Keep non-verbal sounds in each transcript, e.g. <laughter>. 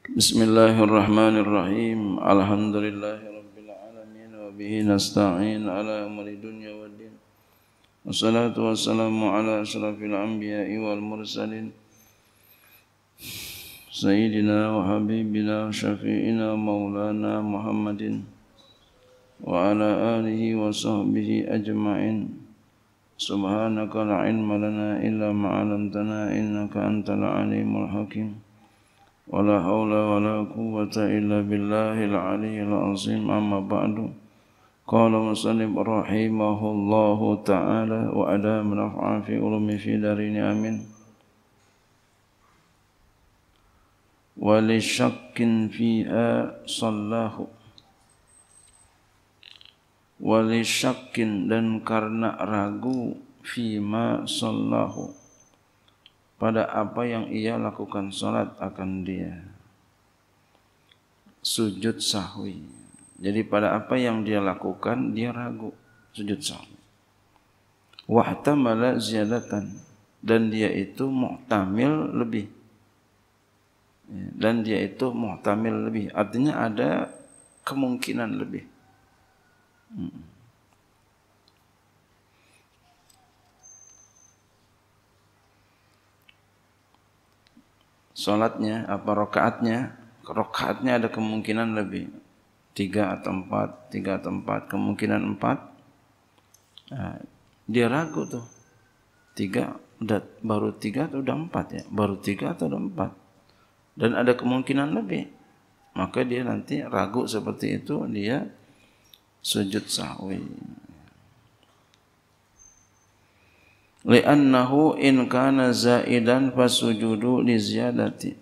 بسم الله الرحمن الرحيم الحمد لله رب العالمين وبه نستعين على أمر الدنيا والدين والصلاة والسلام على أشرف الأنبياء والمرسلين سيدنا وحبيبنا وشفيعنا مولانا محمد وعلى آله وصحبه أجمعين سبحانك لا علم لنا إلا ما علمتنا إنك أنت العليم الحكيم ولا حول ولا قوة إلا بالله العلي العظيم أما بعد قال مسلم رحمه الله تعالى وأدام نفعا في علم في دارين آمين ولشك فيها صلاه ولشك dan karena ragu صلاه صلاه pada apa yang ia lakukan salat akan dia sujud sahwi jadi pada apa yang dia lakukan dia ragu sujud sahwi wahtamala ziyadatan dan dia itu muhtamil lebih ya, dan dia itu muhtamil lebih artinya ada kemungkinan lebih hmm. solatnya, apa rokaatnya, rokaatnya ada kemungkinan lebih tiga atau empat, tiga atau empat, kemungkinan empat. Nah, dia ragu tuh tiga, udah baru tiga atau udah empat ya, baru tiga atau udah empat. Dan ada kemungkinan lebih, maka dia nanti ragu seperti itu dia sujud sahwi. لأنه إن كان زائدا فسجود لزيادته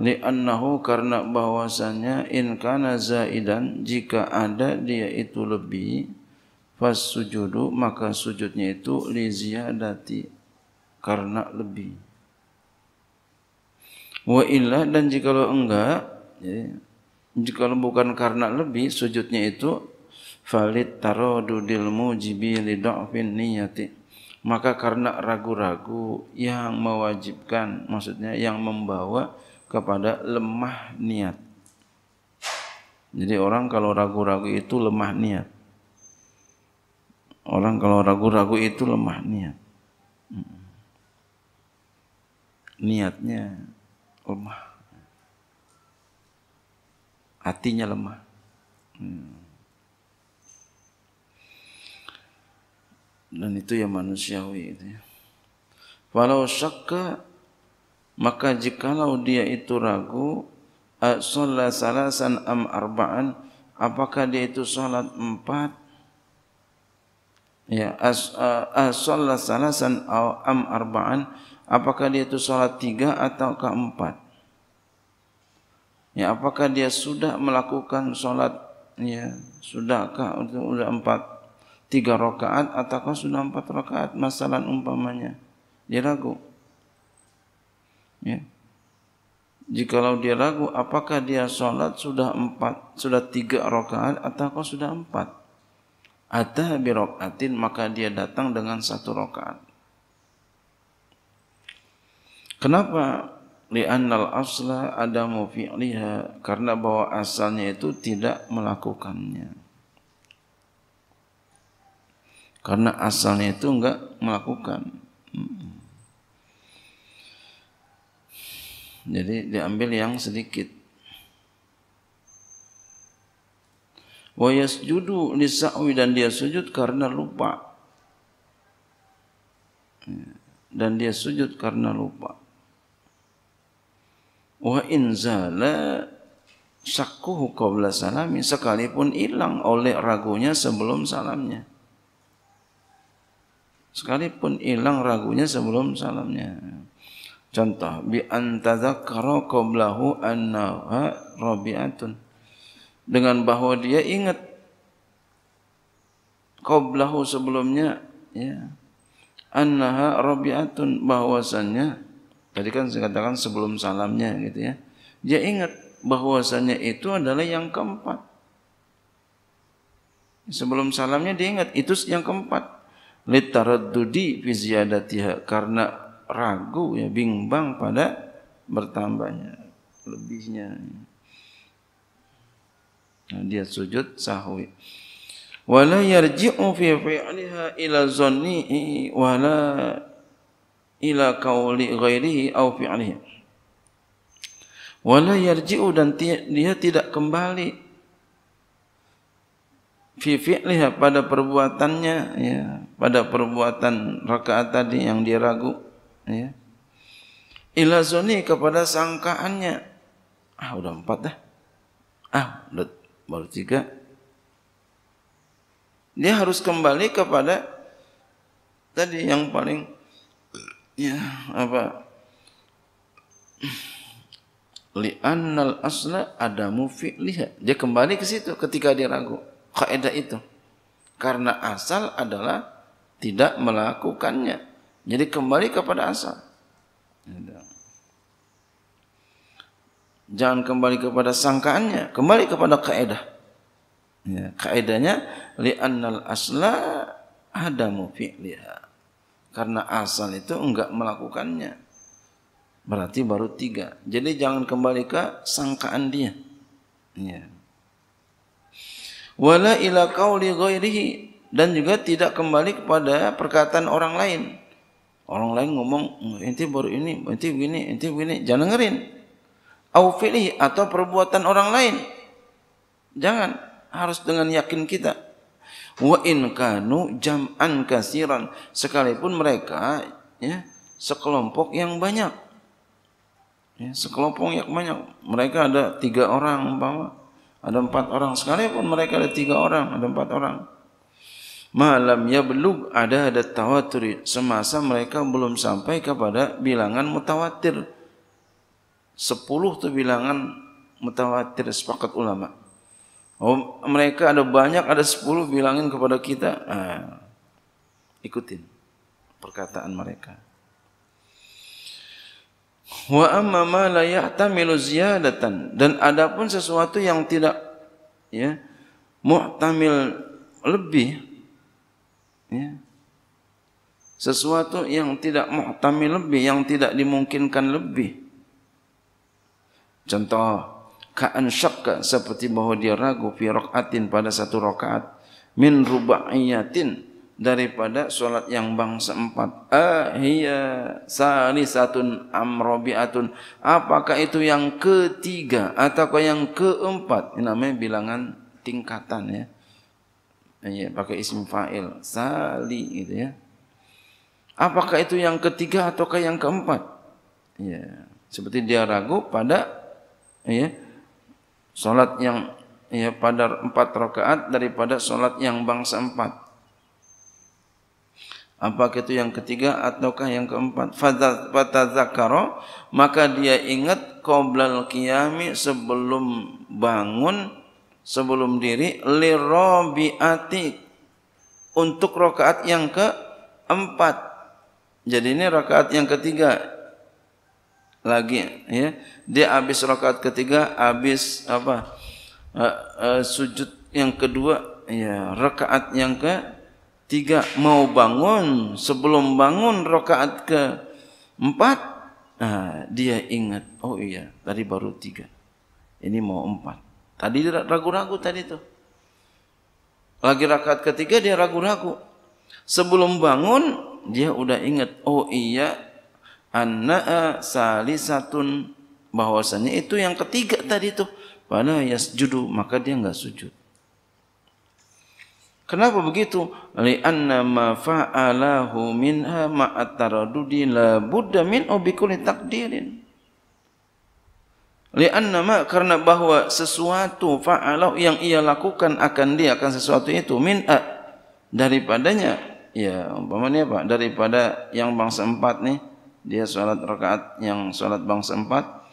لأنه karena bahwasannya إن كان زائدا jika ada dia itu lebih فسجود maka sujudnya itu لزيادته karena lebih wa illa dan jika lo enggak ya, jika lo bukan karena lebih sujudnya itu falit tarodudil mujibi lidu'fin niyati niyati maka karena ragu-ragu yang mewajibkan maksudnya yang membawa kepada lemah niat jadi orang kalau ragu-ragu itu lemah niat orang kalau ragu-ragu itu lemah niat niatnya lemah hatinya lemah hmm. dan itu yang manusiawi itu ya. Walau syakka maka jikalau dia itu ragu salat salasan am arba'an apakah dia itu salat empat ya salat salasan am arba'an apakah dia itu salat tiga atau keempat ya apakah dia sudah melakukan salat ya sudahkah Untuk sudah empat tiga rakaat ataukah sudah empat rakaat masalan umpamanya dia ragu ya. jikalau dia ragu apakah dia sholat sudah empat sudah tiga rakaat ataukah sudah empat atah birokatin maka dia datang dengan satu rakaat kenapa li annal asla adamu fi'liha karena bahwa asalnya itu tidak melakukannya Karena asalnya itu enggak melakukan. Hmm. Jadi diambil yang sedikit. Wayas judu lisa'wi dan dia sujud karena lupa. Dan dia sujud karena lupa. Wa inzala syakkuhu qabla salami sekalipun hilang oleh ragunya sebelum salamnya. sekalipun hilang ragunya sebelum salamnya. Contoh bi antazakara qablahu annaha rabiatun dengan bahwa dia ingat qablahu sebelumnya ya annaha rabiatun bahwasannya tadi kan saya katakan sebelum salamnya gitu ya dia ingat bahwasannya itu adalah yang keempat sebelum salamnya dia ingat itu yang keempat litaraddudi fi ziyadatiha karena ragu ya bimbang pada bertambahnya lebihnya nah, dia sujud sahwi wala yarji'u fi fi'liha ila zanni wala ila qawli ghairihi aw fi'lihi wala yarji'u dan dia tidak kembali fi fi'liha pada perbuatannya ya pada perbuatan rakaat tadi yang dia ragu ya ila zoni kepada sangkaannya ah sudah empat dah ah udah baru tiga dia harus kembali kepada tadi yang paling ya apa li annal asla adamu fi'liha dia kembali ke situ ketika dia ragu kaidah itu karena asal adalah tidak melakukannya. Jadi kembali kepada asal. Jangan kembali kepada sangkaannya, kembali kepada kaedah. Ya. Kaedahnya li annal asla adamu fi'liha. Karena asal itu enggak melakukannya. Berarti baru tiga. Jadi jangan kembali ke sangkaan dia. Ya. Wala ila qauli ghairihi dan juga tidak kembali kepada perkataan orang lain. Orang lain ngomong, ente baru ini, ente begini, ente begini, jangan dengerin. Au atau perbuatan orang lain. Jangan, harus dengan yakin kita. Wa in kanu jam'an kasiran, sekalipun mereka ya sekelompok yang banyak. Ya, sekelompok yang banyak. Mereka ada tiga orang umpama, ada empat orang. Sekalipun mereka ada tiga orang, ada empat orang. malam ya belum ada ada tawatir semasa mereka belum sampai kepada bilangan mutawatir sepuluh tu bilangan mutawatir sepakat ulama oh, mereka ada banyak ada sepuluh bilangin kepada kita ah, ikutin perkataan mereka wa amma ma la yahtamilu ziyadatan dan adapun sesuatu yang tidak ya muhtamil lebih Ya. Sesuatu yang tidak muhtamil lebih, yang tidak dimungkinkan lebih. Contoh, ka'an syakka seperti bahwa dia ragu fi rakaatin pada satu rakaat min ruba'iyatin daripada solat yang bangsa empat. iya, salisatun amrobiatun. Apakah itu yang ketiga atau yang keempat? Ini namanya bilangan tingkatan ya ya, pakai isim fa'il sali gitu ya apakah itu yang ketiga ataukah yang keempat ya seperti dia ragu pada ya salat yang ya pada empat rakaat daripada salat yang bangsa empat apakah itu yang ketiga ataukah yang keempat fatazakara maka dia ingat qoblal qiyami sebelum bangun sebelum diri lirobiati untuk rakaat yang keempat jadi ini rakaat yang ketiga lagi ya dia habis rakaat ketiga habis apa uh, uh, sujud yang kedua ya rakaat yang ke tiga mau bangun sebelum bangun rakaat ke empat nah, dia ingat oh iya tadi baru tiga ini mau empat Tadi dia ragu-ragu tadi tu. Lagi rakaat ketiga dia ragu-ragu. Sebelum bangun dia sudah ingat. Oh iya, anna eh, salisatun bahwasanya itu yang ketiga tadi tu. mana ya sujudu maka dia enggak sujud. Kenapa begitu? Li anna ma fa'alahu minha ma'at taradudi la budda min ubikuli takdirin. Lian nama karena bahwa sesuatu fa'alau yang ia lakukan akan dia akan sesuatu itu min a daripadanya ya umpama ni apa daripada yang bangsa empat nih dia solat rakaat yang solat bangsa empat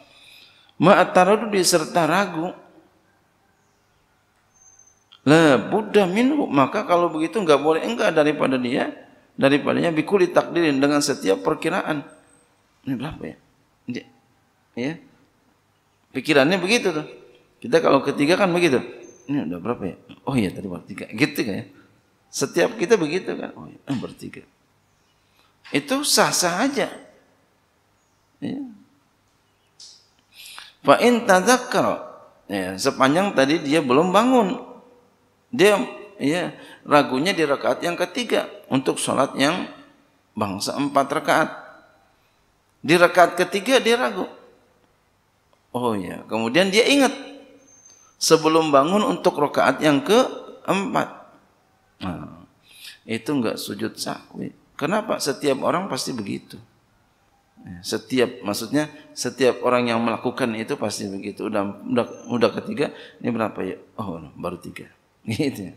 maat ma tu diserta ragu la buddha minhu maka kalau begitu enggak boleh enggak daripada dia daripadanya bikuli takdirin dengan setiap perkiraan ini berapa ya ya Pikirannya begitu tuh. Kita kalau ketiga kan begitu. Ini udah berapa ya? Oh iya tadi baru tiga. Gitu kan ya. Setiap kita begitu kan. Oh iya, eh, ah, bertiga. Itu sah-sah aja. Ya. Fa'in tazakkar. Ya, sepanjang tadi dia belum bangun. Dia ya, ragunya di rakaat yang ketiga. Untuk sholat yang bangsa empat rakaat. Di rakaat ketiga dia ragu. Oh ya. Kemudian dia ingat sebelum bangun untuk rakaat yang keempat. Nah, itu enggak sujud sahwi. Kenapa? Setiap orang pasti begitu. Ya, setiap maksudnya setiap orang yang melakukan itu pasti begitu. Udah udah, udah ketiga, ini berapa ya? Oh, baru tiga. <laughs> Gitu. Ya.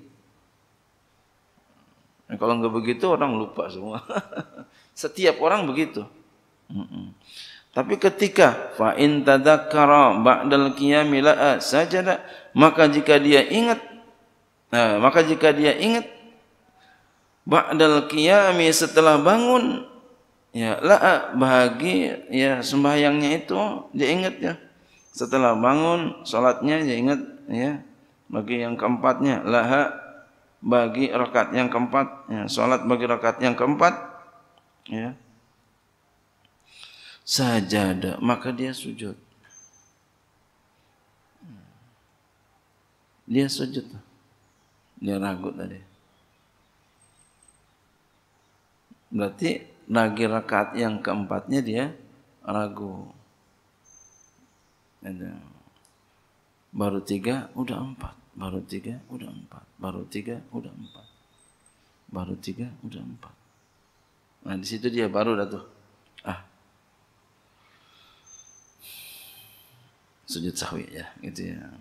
Nah, kalau enggak begitu orang lupa semua. <laughs> setiap orang begitu. Tapi ketika fa in tadzakkara ba'dal qiyami la'a sajada maka jika dia ingat nah, ha, maka jika dia ingat ba'dal qiyami setelah bangun ya la'a bahagi ya sembahyangnya itu dia ingat ya setelah bangun salatnya dia ingat ya bagi yang keempatnya la'a bagi rakaat yang keempat ya salat bagi rakaat yang keempat ya sajada maka dia sujud hmm. dia sujud dia ragu tadi berarti lagi rakaat yang keempatnya dia ragu baru tiga udah empat baru tiga udah empat baru tiga udah empat baru tiga udah empat nah di situ dia baru dah tuh sujud sahwi ya gitu ya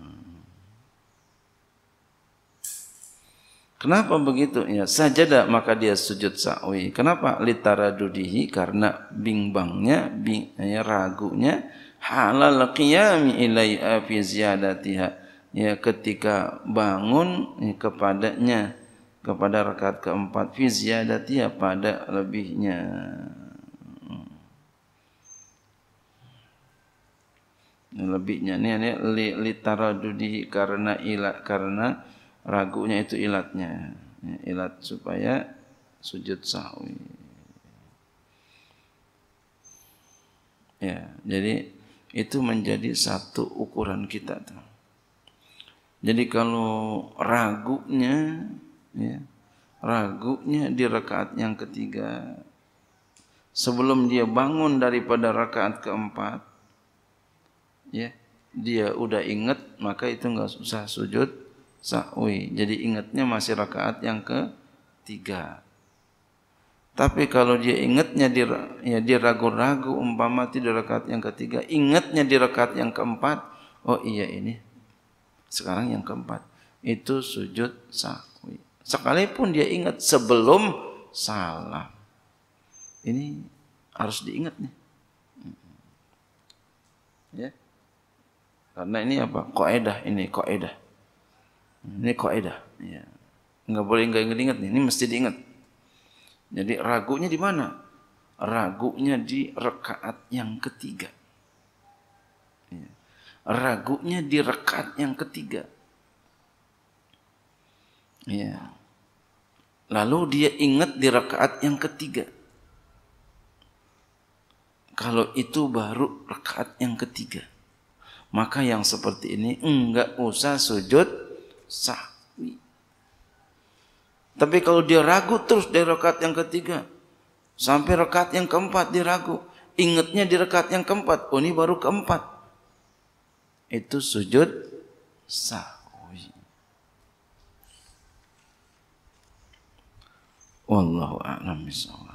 Kenapa begitu? Ya, sajada maka dia sujud sa'wi. Kenapa? Litara dudihi karena bimbangnya, bing, ya, ragunya halal qiyami ilai eh, fi ziyadatiha. Ya, ketika bangun ya, kepadanya kepada rakaat keempat fi ziyadatiha pada lebihnya. lebihnya ini ini li, li taradudi karena ilat karena ragunya itu ilatnya ya, ilat supaya sujud sahwi ya jadi itu menjadi satu ukuran kita tuh. jadi kalau ragunya ya ragunya di rakaat yang ketiga sebelum dia bangun daripada rakaat keempat ya dia udah inget maka itu nggak susah sujud sahwi jadi ingetnya masih rakaat yang ke tiga tapi kalau dia ingetnya di ya dia ragu-ragu umpama tidak rakaat yang ketiga ingetnya di rakaat yang keempat oh iya ini sekarang yang keempat itu sujud sahwi sekalipun dia ingat sebelum salah, ini harus diingat nih ya yeah. Karena ini apa? Kaidah ini, kaidah. Ini kok Ya. Enggak boleh enggak ingat inget nih, ini mesti diingat. Jadi ragunya di mana? Ragunya di rekaat yang ketiga. Ya. Ragunya di rekaat yang ketiga. Ya. Lalu dia ingat di rakaat yang ketiga. Kalau itu baru rakaat yang ketiga maka yang seperti ini enggak usah sujud sahwi. Tapi kalau dia ragu terus dari rakaat yang ketiga sampai rakaat yang keempat dia ragu, ingatnya di rakaat yang keempat, oh ini baru keempat. Itu sujud sahwi. Wallahu a'lam bishawab.